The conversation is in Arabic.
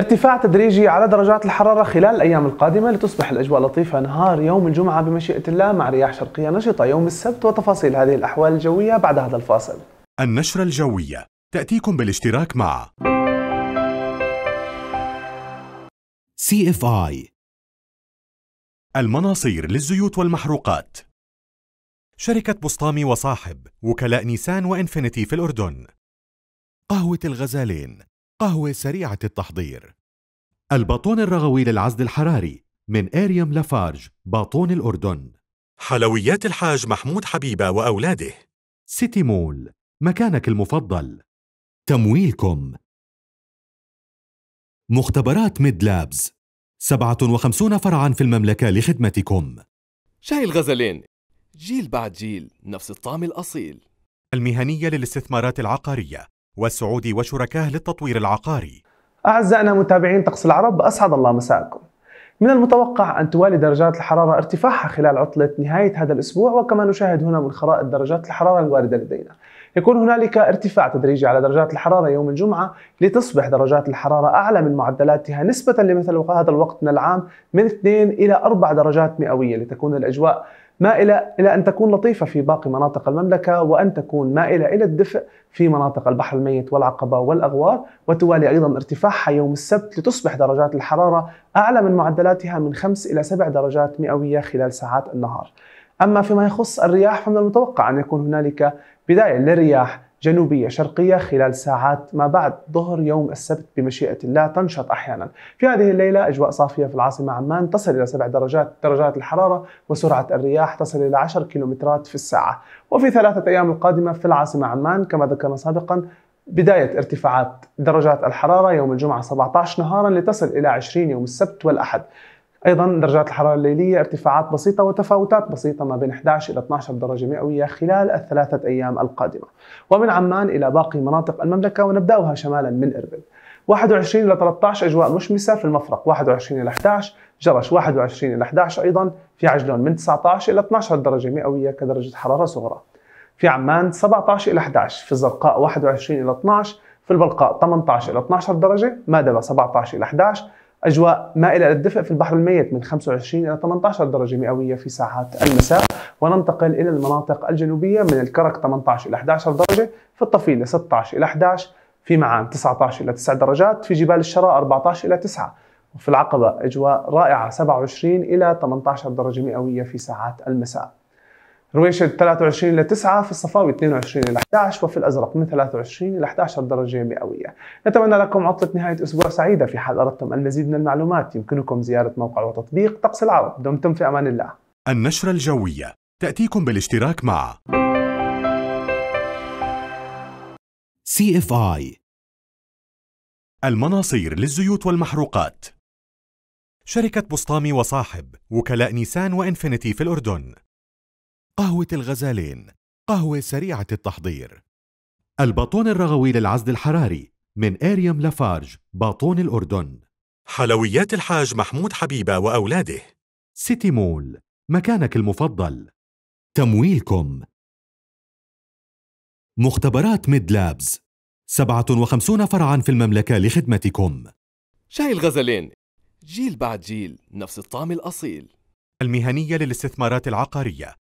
ارتفاع تدريجي على درجات الحرارة خلال الأيام القادمة لتصبح الأجواء لطيفة نهار يوم الجمعة بمشيئة الله مع رياح شرقية نشطة يوم السبت وتفاصيل هذه الأحوال الجوية بعد هذا الفاصل النشرة الجوية تأتيكم بالاشتراك مع CFI المناصير للزيوت والمحروقات شركة بسطامي وصاحب وكلاء نيسان وإنفينيتي في الأردن قهوة الغزالين قهوة سريعة التحضير الباطون الرغوي للعزل الحراري من إيريام لافارج باطون الأردن حلويات الحاج محمود حبيبة وأولاده سيتي مول مكانك المفضل تمويلكم مختبرات ميد لابز 57 فرعا في المملكة لخدمتكم شاي الغزلين جيل بعد جيل نفس الطعم الأصيل المهنية للاستثمارات العقارية والسعود وشركاه للتطوير العقاري أعزائنا متابعين طقس العرب أسعد الله مساءكم من المتوقع أن توالي درجات الحرارة ارتفاعها خلال عطلة نهاية هذا الأسبوع وكما نشاهد هنا من خرائط درجات الحرارة الواردة لدينا يكون هنالك ارتفاع تدريجي على درجات الحرارة يوم الجمعة لتصبح درجات الحرارة أعلى من معدلاتها نسبة لمثل هذا الوقت من العام من 2 إلى 4 درجات مئوية لتكون الأجواء مائلة إلى أن تكون لطيفة في باقي مناطق المملكة وأن تكون مائلة إلى الدفء في مناطق البحر الميت والعقبة والأغوار وتوالي أيضا ارتفاعها يوم السبت لتصبح درجات الحرارة أعلى من معدلاتها من 5 إلى 7 درجات مئوية خلال ساعات النهار أما فيما يخص الرياح فمن المتوقع أن يكون هنالك بداية لرياح جنوبية شرقية خلال ساعات ما بعد ظهر يوم السبت بمشيئة الله تنشط أحيانا في هذه الليلة أجواء صافية في العاصمة عمان تصل إلى سبع درجات درجات الحرارة وسرعة الرياح تصل إلى 10 كيلومترات في الساعة وفي ثلاثة أيام القادمة في العاصمة عمان كما ذكرنا سابقا بداية ارتفاعات درجات الحرارة يوم الجمعة 17 نهارا لتصل إلى 20 يوم السبت والأحد ايضا درجات الحراره الليليه ارتفاعات بسيطه وتفاوتات بسيطه ما بين 11 الى 12 درجه مئويه خلال الثلاثه ايام القادمه ومن عمان الى باقي مناطق المملكه ونبداها شمالا من اربد 21 الى 13 اجواء مشمسه في المفرق 21 الى 11 جرش 21 الى 11 ايضا في عجلون من 19 الى 12 درجه مئويه كدرجه حراره صغرى في عمان 17 الى 11 في الزرقاء 21 الى 12 في البلقاء 18 الى 12 درجه مادبه 17 الى 11 أجواء مائلة للدفء في البحر الميت من 25 إلى 18 درجة مئوية في ساعات المساء وننتقل إلى المناطق الجنوبية من الكرك 18 إلى 11 درجة في الطفيلة 16 إلى 11 في معان 19 إلى 9 درجات في جبال الشراء 14 إلى 9 وفي العقبة أجواء رائعة 27 إلى 18 درجة مئوية في ساعات المساء رويشه 23 ل 9 في الصفاوي 22 ل 11 وفي الازرق من 23 ل 11 درجه مئويه. نتمنى لكم عطله نهايه اسبوع سعيده في حال اردتم المزيد من المعلومات يمكنكم زياره موقع وتطبيق طقس العرب دمتم في امان الله. النشره الجويه تاتيكم بالاشتراك مع سي اف اي المناصير للزيوت والمحروقات شركة بسطامي وصاحب وكلاء نيسان وإنفينيتي في الأردن قهوة الغزالين قهوة سريعة التحضير الباطون الرغوي للعزل الحراري من اريم لافارج باطون الأردن حلويات الحاج محمود حبيبة وأولاده سيتي مول مكانك المفضل تمويلكم مختبرات ميد لابز 57 فرعا في المملكة لخدمتكم شاي الغزلين جيل بعد جيل نفس الطعم الأصيل المهنية للاستثمارات العقارية